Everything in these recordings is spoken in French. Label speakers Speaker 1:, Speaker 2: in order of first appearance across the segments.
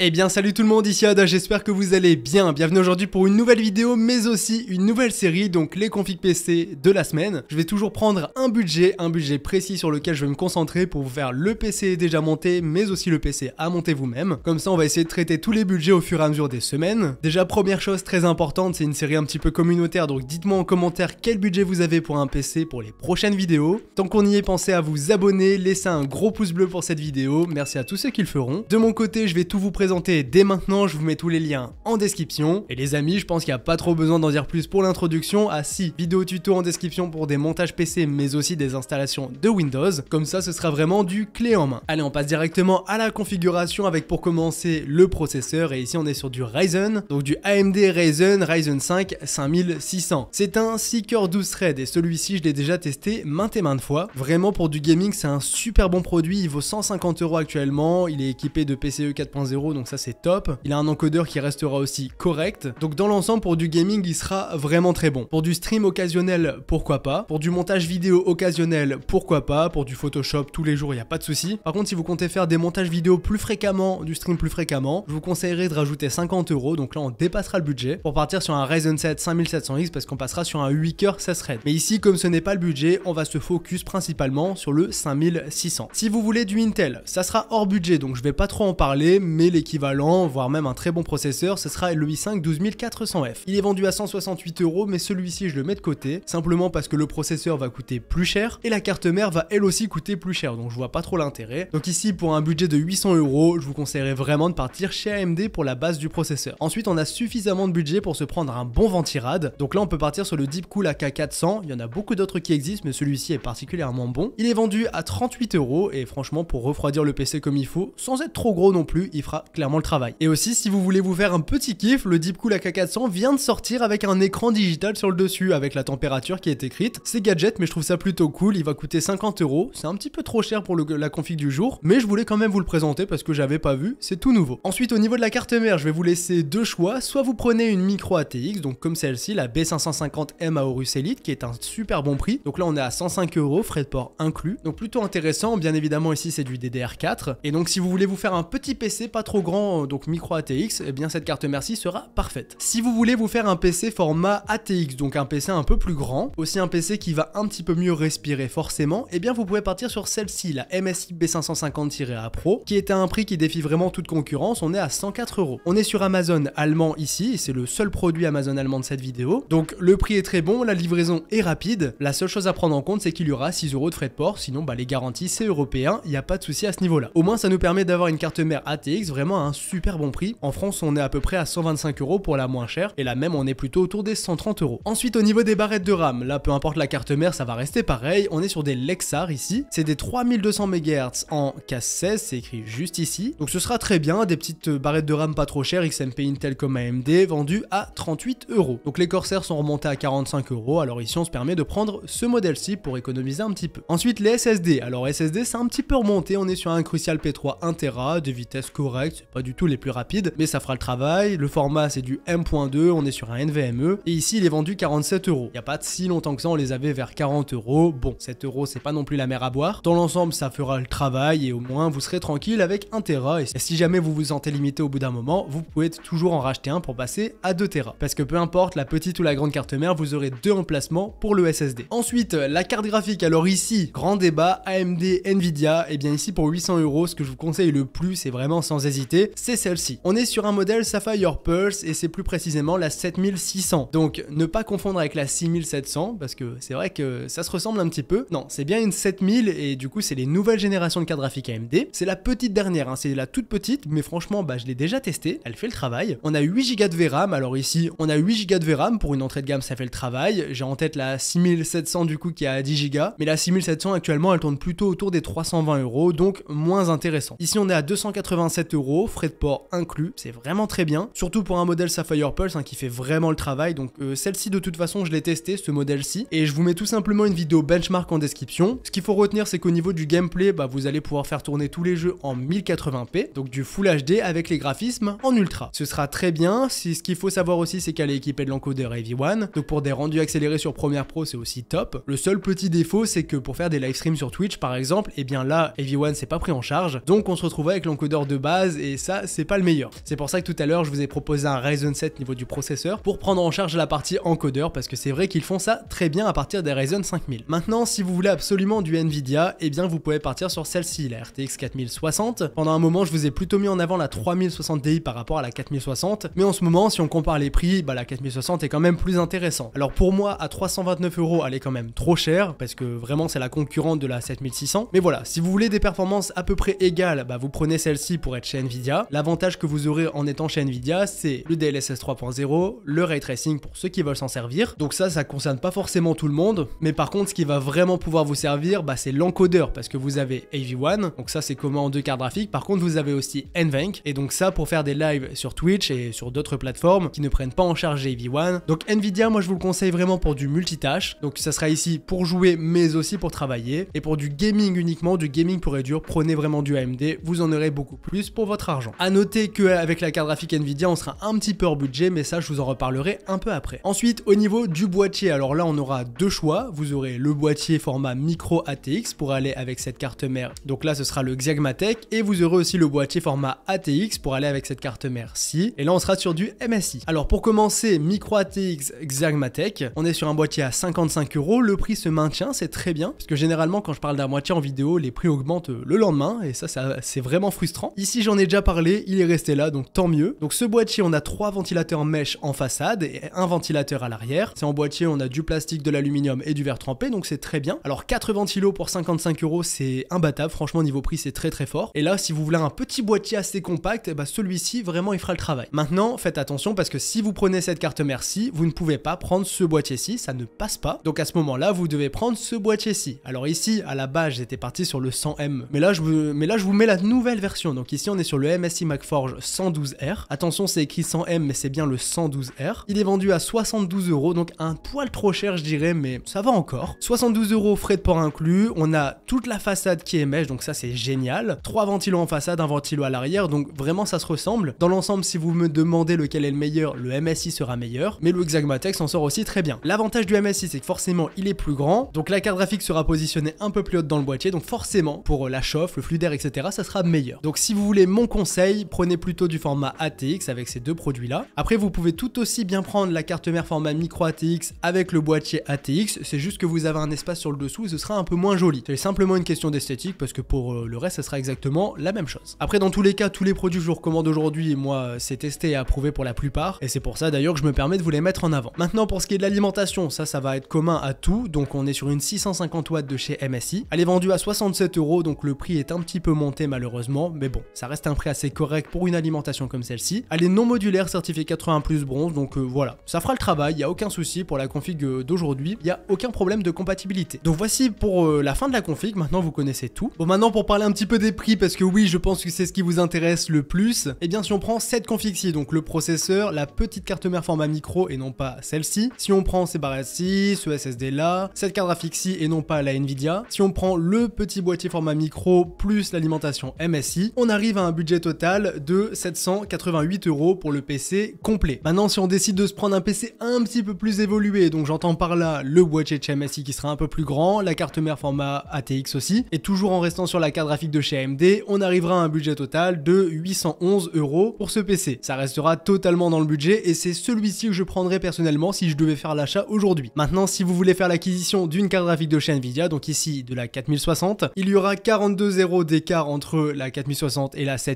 Speaker 1: Eh bien salut tout le monde, ici Ada, j'espère que vous allez bien. Bienvenue aujourd'hui pour une nouvelle vidéo mais aussi une nouvelle série, donc les configs PC de la semaine. Je vais toujours prendre un budget, un budget précis sur lequel je vais me concentrer pour vous faire le PC déjà monté mais aussi le PC à monter vous-même. Comme ça on va essayer de traiter tous les budgets au fur et à mesure des semaines. Déjà première chose très importante, c'est une série un petit peu communautaire donc dites-moi en commentaire quel budget vous avez pour un PC pour les prochaines vidéos. Tant qu'on y est, pensez à vous abonner, laissez un gros pouce bleu pour cette vidéo, merci à tous ceux qui le feront. De mon côté je vais tout vous présenter dès maintenant, je vous mets tous les liens en description. Et les amis, je pense qu'il n'y a pas trop besoin d'en dire plus pour l'introduction. À ah 6 vidéos tuto en description pour des montages PC mais aussi des installations de Windows. Comme ça, ce sera vraiment du clé en main. Allez, on passe directement à la configuration avec pour commencer le processeur. Et ici, on est sur du Ryzen, donc du AMD Ryzen, Ryzen 5 5600. C'est un 6 coeurs 12 threads et celui-ci, je l'ai déjà testé maintes et maintes fois. Vraiment, pour du gaming, c'est un super bon produit. Il vaut 150 euros actuellement. Il est équipé de PCE 4.0 donc ça c'est top. Il a un encodeur qui restera aussi correct. Donc dans l'ensemble, pour du gaming, il sera vraiment très bon. Pour du stream occasionnel, pourquoi pas. Pour du montage vidéo occasionnel, pourquoi pas. Pour du Photoshop tous les jours, il n'y a pas de souci. Par contre, si vous comptez faire des montages vidéo plus fréquemment, du stream plus fréquemment, je vous conseillerais de rajouter 50 euros. Donc là, on dépassera le budget pour partir sur un Ryzen 7 5700X parce qu'on passera sur un 8 coeurs ça serait. Mais ici, comme ce n'est pas le budget, on va se focus principalement sur le 5600. Si vous voulez du Intel, ça sera hors budget, donc je vais pas trop en parler, mais les équivalent, voire même un très bon processeur, ce sera le i5 12400F. Il est vendu à 168 euros, mais celui-ci je le mets de côté, simplement parce que le processeur va coûter plus cher et la carte mère va elle aussi coûter plus cher, donc je vois pas trop l'intérêt. Donc ici, pour un budget de 800 euros, je vous conseillerais vraiment de partir chez AMD pour la base du processeur. Ensuite, on a suffisamment de budget pour se prendre un bon ventirad. Donc là, on peut partir sur le Deepcool AK400. Il y en a beaucoup d'autres qui existent, mais celui-ci est particulièrement bon. Il est vendu à 38 euros et franchement, pour refroidir le PC comme il faut, sans être trop gros non plus, il fera clairement le travail. Et aussi, si vous voulez vous faire un petit kiff, le Deepcool AK400 vient de sortir avec un écran digital sur le dessus, avec la température qui est écrite. C'est gadget, mais je trouve ça plutôt cool. Il va coûter 50 euros. C'est un petit peu trop cher pour la config du jour, mais je voulais quand même vous le présenter parce que j'avais pas vu. C'est tout nouveau. Ensuite, au niveau de la carte mère, je vais vous laisser deux choix. Soit vous prenez une micro ATX, donc comme celle-ci, la B550M Aorus Elite, qui est un super bon prix. Donc là, on est à 105 euros, frais de port inclus. Donc plutôt intéressant. Bien évidemment, ici, c'est du DDR4. Et donc, si vous voulez vous faire un petit PC pas trop grand euh, donc micro ATX, et eh bien cette carte merci sera parfaite. Si vous voulez vous faire un PC format ATX, donc un PC un peu plus grand, aussi un PC qui va un petit peu mieux respirer forcément, et eh bien vous pouvez partir sur celle-ci, la MSI B550-A Pro, qui est à un prix qui défie vraiment toute concurrence, on est à 104 euros. On est sur Amazon allemand ici, c'est le seul produit Amazon allemand de cette vidéo, donc le prix est très bon, la livraison est rapide, la seule chose à prendre en compte c'est qu'il y aura 6 euros de frais de port, sinon bah, les garanties c'est européen, il n'y a pas de souci à ce niveau-là. Au moins ça nous permet d'avoir une carte mère ATX vraiment un super bon prix. En France, on est à peu près à 125 euros pour la moins chère, et là même, on est plutôt autour des 130 euros. Ensuite, au niveau des barrettes de RAM, là, peu importe la carte mère, ça va rester pareil. On est sur des Lexar ici. C'est des 3200 MHz en casse 16 c'est écrit juste ici. Donc ce sera très bien, des petites euh, barrettes de RAM pas trop chères, XMP Intel comme AMD, vendues à 38 euros. Donc les Corsair sont remontés à 45 euros, alors ici on se permet de prendre ce modèle-ci pour économiser un petit peu. Ensuite les SSD, alors SSD c'est un petit peu remonté, on est sur un Crucial P3 1 Tera, de vitesse correcte, pas du tout les plus rapides, mais ça fera le travail. Le format c'est du M.2, on est sur un NVMe, et ici il est vendu 47 euros. Il n'y a pas si longtemps que ça, on les avait vers 40 euros. Bon, 7 euros c'est pas non plus la mer à boire. Dans l'ensemble, ça fera le travail et au moins vous serez tranquille avec 1 Tera. Et si jamais vous vous sentez limité au bout d'un moment, vous pouvez toujours en racheter un pour passer à 2 Tera. Parce que peu importe la petite ou la grande carte mère, vous aurez deux emplacements pour le SSD. Ensuite, euh, la carte graphique. Alors ici, grand débat, AMD, Nvidia. Et eh bien ici pour 800 euros, ce que je vous conseille le plus, c'est vraiment sans hésiter c'est celle-ci. On est sur un modèle Sapphire Pulse et c'est plus précisément la 7600. Donc ne pas confondre avec la 6700 parce que c'est vrai que ça se ressemble un petit peu. Non, c'est bien une 7000 et du coup c'est les nouvelles générations de cartes graphiques AMD. C'est la petite dernière, hein. c'est la toute petite, mais franchement bah je l'ai déjà testée, elle fait le travail. On a 8 Go de VRAM, alors ici on a 8 Go de VRAM pour une entrée de gamme, ça fait le travail. J'ai en tête la 6700 du coup qui est à 10 Go, mais la 6700 actuellement elle tourne plutôt autour des 320 euros, donc moins intéressant. Ici on est à 287 euros frais de port inclus, c'est vraiment très bien, surtout pour un modèle Sapphire Pulse hein, qui fait vraiment le travail, donc euh, celle-ci de toute façon je l'ai testé, ce modèle-ci, et je vous mets tout simplement une vidéo benchmark en description. Ce qu'il faut retenir c'est qu'au niveau du gameplay, bah, vous allez pouvoir faire tourner tous les jeux en 1080p, donc du Full HD avec les graphismes en ultra. Ce sera très bien, si ce qu'il faut savoir aussi c'est qu'elle est équipée de l'encodeur Heavy One, donc pour des rendus accélérés sur Premiere Pro c'est aussi top. Le seul petit défaut c'est que pour faire des live streams sur Twitch par exemple, et eh bien là Heavy One c'est pas pris en charge, donc on se retrouve avec l'encodeur de base et ça, c'est pas le meilleur. C'est pour ça que tout à l'heure, je vous ai proposé un Ryzen 7 niveau du processeur pour prendre en charge la partie encodeur parce que c'est vrai qu'ils font ça très bien à partir des Ryzen 5000. Maintenant, si vous voulez absolument du Nvidia, et eh bien vous pouvez partir sur celle-ci, la RTX 4060. Pendant un moment, je vous ai plutôt mis en avant la 3060 di par rapport à la 4060, mais en ce moment, si on compare les prix, bah la 4060 est quand même plus intéressante. Alors pour moi, à 329 euros, elle est quand même trop chère parce que vraiment c'est la concurrente de la 7600. Mais voilà, si vous voulez des performances à peu près égales, bah, vous prenez celle-ci pour être chez Nvidia L'avantage que vous aurez en étant chez Nvidia, c'est le DLSS 3.0, le ray tracing pour ceux qui veulent s'en servir. Donc ça, ça concerne pas forcément tout le monde, mais par contre, ce qui va vraiment pouvoir vous servir, bah, c'est l'encodeur parce que vous avez AV1, donc ça c'est commun en deux cartes graphiques. Par contre, vous avez aussi NVENC et donc ça pour faire des lives sur Twitch et sur d'autres plateformes qui ne prennent pas en charge AV1. Donc Nvidia, moi je vous le conseille vraiment pour du multitâche. Donc ça sera ici pour jouer mais aussi pour travailler et pour du gaming uniquement, du gaming pourrait dur, prenez vraiment du AMD, vous en aurez beaucoup plus pour votre argent. À noter qu'avec la carte graphique Nvidia, on sera un petit peu hors budget, mais ça, je vous en reparlerai un peu après. Ensuite, au niveau du boîtier, alors là, on aura deux choix. Vous aurez le boîtier format micro ATX pour aller avec cette carte mère. Donc là, ce sera le Xiagmatech. Et vous aurez aussi le boîtier format ATX pour aller avec cette carte mère ci. Et là, on sera sur du MSI. Alors pour commencer, micro ATX Xiagmatech, on est sur un boîtier à 55 euros. Le prix se maintient, c'est très bien. Parce que généralement, quand je parle d'un boîtier en vidéo, les prix augmentent le lendemain. Et ça, ça c'est vraiment frustrant. Ici, j'en ai déjà parlé, il est resté là, donc tant mieux. Donc ce boîtier, on a trois ventilateurs mèches en façade et un ventilateur à l'arrière. C'est en boîtier, on a du plastique, de l'aluminium et du verre trempé, donc c'est très bien. Alors quatre ventilos pour 55 euros, c'est imbattable. Franchement, niveau prix, c'est très très fort. Et là, si vous voulez un petit boîtier assez compact, eh ben, celui-ci, vraiment, il fera le travail. Maintenant, faites attention parce que si vous prenez cette carte merci, vous ne pouvez pas prendre ce boîtier-ci, ça ne passe pas. Donc à ce moment-là, vous devez prendre ce boîtier-ci. Alors ici, à la base, j'étais parti sur le 100M. Mais là, je veux mais là, je vous mets la nouvelle version. Donc ici, on est sur le le MSI MacForge 112R. Attention, c'est écrit 100M, mais c'est bien le 112R. Il est vendu à 72 euros, donc un poil trop cher, je dirais, mais ça va encore. 72 euros frais de port inclus. On a toute la façade qui est mèche, donc ça c'est génial. Trois ventilos en façade, un ventilo à l'arrière, donc vraiment ça se ressemble. Dans l'ensemble, si vous me demandez lequel est le meilleur, le MSI sera meilleur, mais le Xagmatex en sort aussi très bien. L'avantage du MSI, c'est que forcément il est plus grand, donc la carte graphique sera positionnée un peu plus haute dans le boîtier, donc forcément pour euh, la chauffe, le flux d'air, etc., ça sera meilleur. Donc si vous voulez mon Conseil, prenez plutôt du format ATX avec ces deux produits-là. Après, vous pouvez tout aussi bien prendre la carte mère format micro ATX avec le boîtier ATX, c'est juste que vous avez un espace sur le dessous et ce sera un peu moins joli. C'est simplement une question d'esthétique parce que pour euh, le reste, ce sera exactement la même chose. Après, dans tous les cas, tous les produits que je vous recommande aujourd'hui, moi, euh, c'est testé et approuvé pour la plupart, et c'est pour ça d'ailleurs que je me permets de vous les mettre en avant. Maintenant, pour ce qui est de l'alimentation, ça, ça va être commun à tout, donc on est sur une 650 watts de chez MSI. Elle est vendue à 67 euros, donc le prix est un petit peu monté malheureusement, mais bon, ça reste un prix assez correct pour une alimentation comme celle-ci. Elle est non modulaire certifiée 80 plus bronze, donc euh, voilà, ça fera le travail, il n'y a aucun souci pour la config euh, d'aujourd'hui, il n'y a aucun problème de compatibilité. Donc voici pour euh, la fin de la config, maintenant vous connaissez tout. Bon maintenant pour parler un petit peu des prix, parce que oui je pense que c'est ce qui vous intéresse le plus, et eh bien si on prend cette config-ci, donc le processeur, la petite carte mère format micro et non pas celle-ci, si on prend ces barres-ci, ce SSD là, cette carte graphique-ci et non pas la Nvidia, si on prend le petit boîtier format micro plus l'alimentation MSI, on arrive à un budget budget total de 788 euros pour le PC complet. Maintenant, si on décide de se prendre un PC un petit peu plus évolué, donc j'entends par là le boîtier de MSI qui sera un peu plus grand, la carte mère format ATX aussi, et toujours en restant sur la carte graphique de chez AMD, on arrivera à un budget total de 811 euros pour ce PC. Ça restera totalement dans le budget et c'est celui-ci que je prendrai personnellement si je devais faire l'achat aujourd'hui. Maintenant, si vous voulez faire l'acquisition d'une carte graphique de chez Nvidia, donc ici de la 4060, il y aura 42 euros d'écart entre la 4060 et la 7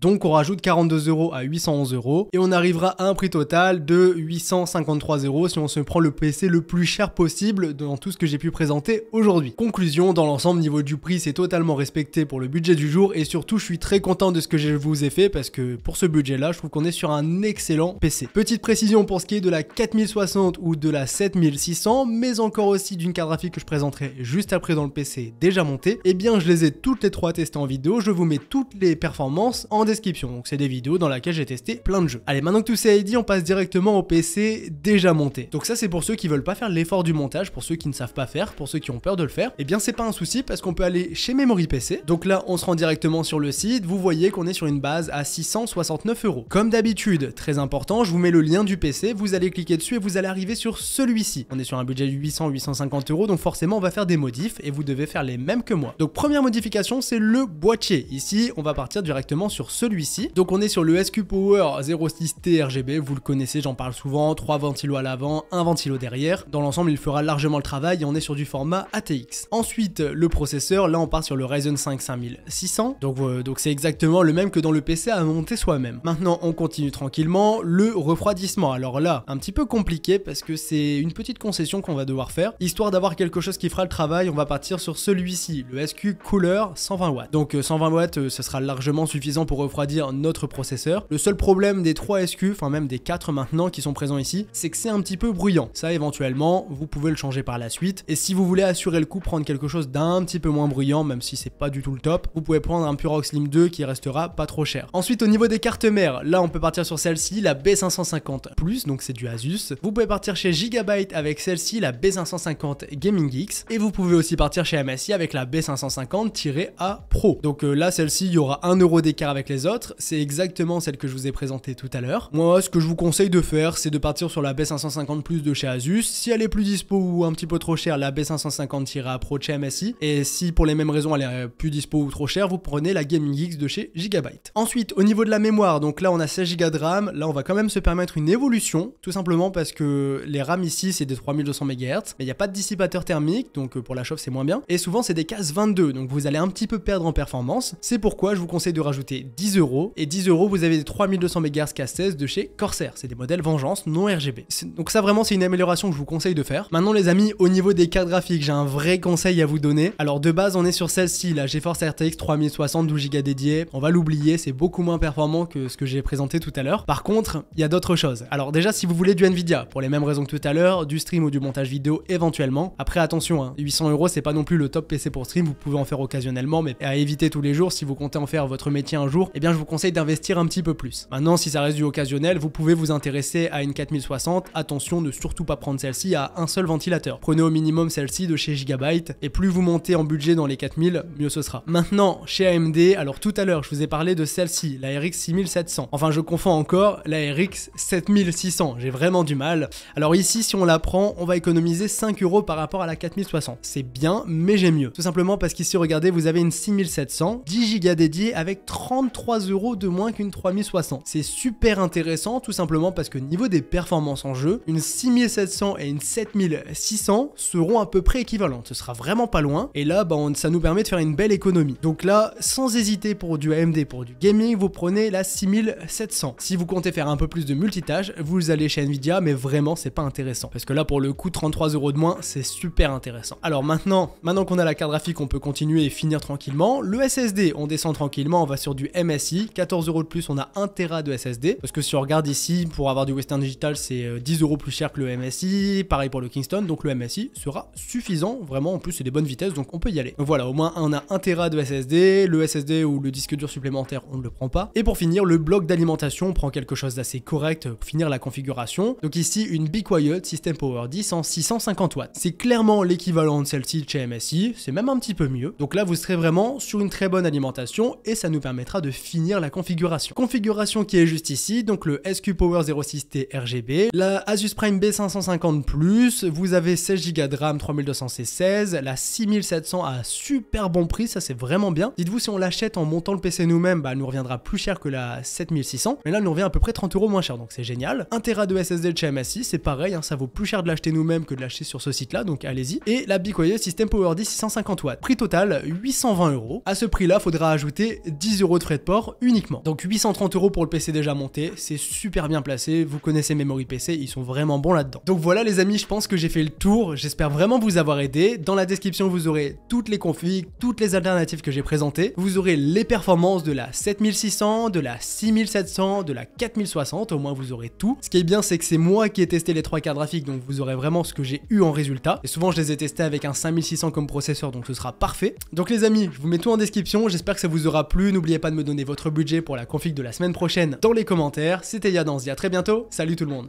Speaker 1: donc on rajoute 42 euros à 811 euros et on arrivera à un prix total de 853 euros si on se prend le PC le plus cher possible dans tout ce que j'ai pu présenter aujourd'hui. Conclusion, dans l'ensemble, niveau du prix, c'est totalement respecté pour le budget du jour et surtout, je suis très content de ce que je vous ai fait parce que pour ce budget-là, je trouve qu'on est sur un excellent PC. Petite précision pour ce qui est de la 4060 ou de la 7600, mais encore aussi d'une carte graphique que je présenterai juste après dans le PC déjà monté, et eh bien je les ai toutes les trois testées en vidéo, je vous mets toutes les performances en description. Donc c'est des vidéos dans laquelle j'ai testé plein de jeux. Allez, maintenant que tout c'est est dit, on passe directement au PC déjà monté. Donc ça c'est pour ceux qui veulent pas faire l'effort du montage, pour ceux qui ne savent pas faire, pour ceux qui ont peur de le faire. Et eh bien c'est pas un souci parce qu'on peut aller chez Memory PC. Donc là on se rend directement sur le site, vous voyez qu'on est sur une base à 669 euros. Comme d'habitude, très important, je vous mets le lien du PC, vous allez cliquer dessus et vous allez arriver sur celui-ci. On est sur un budget de 800-850 euros, donc forcément on va faire des modifs et vous devez faire les mêmes que moi. Donc première modification c'est le boîtier. Ici on va partir du directement sur celui-ci. Donc on est sur le SQ Power 06 TRGB, vous le connaissez, j'en parle souvent, 3 ventilos à l'avant, 1 ventilo derrière. Dans l'ensemble, il fera largement le travail et on est sur du format ATX. Ensuite, le processeur, là on part sur le Ryzen 5 5600. Donc euh, donc c'est exactement le même que dans le PC à monter soi-même. Maintenant, on continue tranquillement le refroidissement. Alors là, un petit peu compliqué parce que c'est une petite concession qu'on va devoir faire. Histoire d'avoir quelque chose qui fera le travail, on va partir sur celui-ci, le SQ Cooler 120 watts. Donc 120 euh, watts, ce euh, sera largement suffisant pour refroidir notre processeur. Le seul problème des 3 SQ, enfin même des 4 maintenant qui sont présents ici, c'est que c'est un petit peu bruyant. Ça éventuellement, vous pouvez le changer par la suite. Et si vous voulez assurer le coup, prendre quelque chose d'un petit peu moins bruyant, même si c'est pas du tout le top, vous pouvez prendre un Purox Slim 2 qui restera pas trop cher. Ensuite au niveau des cartes mères, là on peut partir sur celle-ci, la B550 Plus, donc c'est du Asus. Vous pouvez partir chez Gigabyte avec celle-ci, la B550 Gaming X. Et vous pouvez aussi partir chez MSI avec la B550-A Pro. Donc euh, là celle-ci, il y aura 1€ d'écart avec les autres, c'est exactement celle que je vous ai présentée tout à l'heure. Moi, ce que je vous conseille de faire, c'est de partir sur la B550 Plus de chez Asus. Si elle est plus dispo ou un petit peu trop chère, la B550-Pro de MSI. Et si pour les mêmes raisons elle est plus dispo ou trop chère, vous prenez la Gaming X de chez Gigabyte. Ensuite, au niveau de la mémoire, donc là on a 16 Go de RAM, là on va quand même se permettre une évolution, tout simplement parce que les RAM ici c'est des 3200 MHz, mais il n'y a pas de dissipateur thermique, donc euh, pour la chauffe c'est moins bien. Et souvent c'est des cases 22, donc vous allez un petit peu perdre en performance. C'est pourquoi je vous conseille de rajouter 10 euros. Et 10 euros, vous avez des 3200 MHz K16 de chez Corsair. C'est des modèles Vengeance non RGB. Donc ça vraiment, c'est une amélioration que je vous conseille de faire. Maintenant les amis, au niveau des cartes graphiques, j'ai un vrai conseil à vous donner. Alors de base, on est sur celle-ci, la GeForce RTX 3060 12Go dédiés On va l'oublier, c'est beaucoup moins performant que ce que j'ai présenté tout à l'heure. Par contre, il y a d'autres choses. Alors déjà, si vous voulez du Nvidia, pour les mêmes raisons que tout à l'heure, du stream ou du montage vidéo éventuellement. Après attention, 800 hein, euros, c'est pas non plus le top PC pour stream, vous pouvez en faire occasionnellement, mais à éviter tous les jours si vous comptez en faire votre métier un jour, eh bien je vous conseille d'investir un petit peu plus. Maintenant, si ça reste du occasionnel, vous pouvez vous intéresser à une 4060. Attention, ne surtout pas prendre celle-ci à un seul ventilateur. Prenez au minimum celle-ci de chez Gigabyte et plus vous montez en budget dans les 4000, mieux ce sera. Maintenant, chez AMD, alors tout à l'heure, je vous ai parlé de celle-ci, la RX 6700. Enfin, je confonds encore la RX 7600. J'ai vraiment du mal. Alors ici, si on la prend, on va économiser 5 euros par rapport à la 4060. C'est bien, mais j'ai mieux. Tout simplement parce qu'ici, regardez, vous avez une 6700, 10 Go dédiés avec 33 euros de moins qu'une 3060. C'est super intéressant tout simplement parce que niveau des performances en jeu, une 6700 et une 7600 seront à peu près équivalentes. Ce sera vraiment pas loin et là bah, ça nous permet de faire une belle économie. Donc là, sans hésiter pour du AMD, pour du gaming, vous prenez la 6700. Si vous comptez faire un peu plus de multitâche, vous allez chez Nvidia mais vraiment c'est pas intéressant parce que là pour le coup 33 euros de moins, c'est super intéressant. Alors maintenant, maintenant qu'on a la carte graphique, on peut continuer et finir tranquillement. Le SSD, on descend tranquillement on va sur du MSI. 14 euros de plus, on a 1 Tera de SSD. Parce que si on regarde ici, pour avoir du Western Digital, c'est 10 euh, euros plus cher que le MSI. Pareil pour le Kingston. Donc le MSI sera suffisant. Vraiment, en plus, c'est des bonnes vitesses. Donc on peut y aller. Donc voilà, au moins, on a 1 Tera de SSD. Le SSD ou le disque dur supplémentaire, on ne le prend pas. Et pour finir, le bloc d'alimentation, on prend quelque chose d'assez correct euh, pour finir la configuration. Donc ici, une Big Quiet System Power 10 en 650 watts. C'est clairement l'équivalent de celle-ci chez MSI. C'est même un petit peu mieux. Donc là, vous serez vraiment sur une très bonne alimentation et ça nous permettra de finir la configuration. Configuration qui est juste ici, donc le SQ Power 06T RGB, la Asus Prime B550 Plus, vous avez 16 Go de RAM 3200C16, la 6700 à super bon prix, ça c'est vraiment bien. Dites-vous si on l'achète en montant le PC nous-mêmes, bah elle nous reviendra plus cher que la 7600, mais là elle nous revient à peu près 30 euros moins cher, donc c'est génial. 1 Tera de SSD de chez MSI, c'est pareil, hein, ça vaut plus cher de l'acheter nous-mêmes que de l'acheter sur ce site-là, donc allez-y. Et la Bicoyer System Power 10 650 w prix total 820 euros. À ce prix-là, faudra ajouter 10 euros de frais de port uniquement. Donc 830 euros pour le PC déjà monté, c'est super bien placé, vous connaissez Memory PC, ils sont vraiment bons là-dedans. Donc voilà les amis, je pense que j'ai fait le tour, j'espère vraiment vous avoir aidé. Dans la description, vous aurez toutes les configs, toutes les alternatives que j'ai présentées. Vous aurez les performances de la 7600, de la 6700, de la 4060, au moins vous aurez tout. Ce qui est bien, c'est que c'est moi qui ai testé les trois cartes graphiques, donc vous aurez vraiment ce que j'ai eu en résultat. Et souvent, je les ai testés avec un 5600 comme processeur, donc ce sera parfait. Donc les amis, je vous mets tout en description, j'espère que ça vous aura plu. N'oubliez pas de me donner votre budget pour la config de la semaine prochaine dans les commentaires. C'était Yadans, à très bientôt. Salut tout le monde.